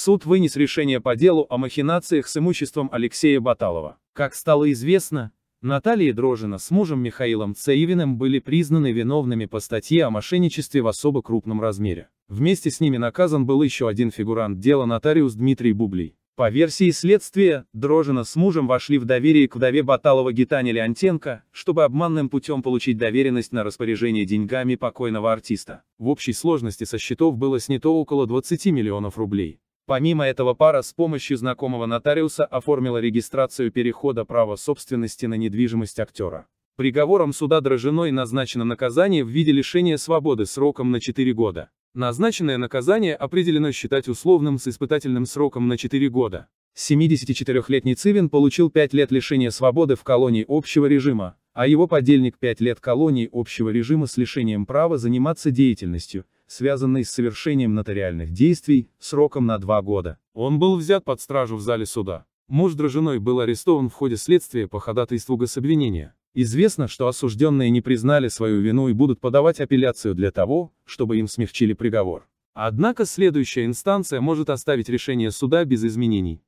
Суд вынес решение по делу о махинациях с имуществом Алексея Баталова. Как стало известно, Наталья Дрожина с мужем Михаилом Цаевиным были признаны виновными по статье о мошенничестве в особо крупном размере. Вместе с ними наказан был еще один фигурант дела нотариус Дмитрий Бублей. По версии следствия, Дрожина с мужем вошли в доверие к вдове Баталова Гитане Леонтенко, чтобы обманным путем получить доверенность на распоряжение деньгами покойного артиста. В общей сложности со счетов было снято около 20 миллионов рублей. Помимо этого пара с помощью знакомого нотариуса оформила регистрацию перехода права собственности на недвижимость актера. Приговором суда Дрожжиной назначено наказание в виде лишения свободы сроком на 4 года. Назначенное наказание определено считать условным с испытательным сроком на 4 года. 74-летний Цивин получил 5 лет лишения свободы в колонии общего режима, а его подельник 5 лет колонии общего режима с лишением права заниматься деятельностью, связанный с совершением нотариальных действий, сроком на два года. Он был взят под стражу в зале суда. Муж Дрожиной был арестован в ходе следствия по ходатайству гособвинения. Известно, что осужденные не признали свою вину и будут подавать апелляцию для того, чтобы им смягчили приговор. Однако следующая инстанция может оставить решение суда без изменений.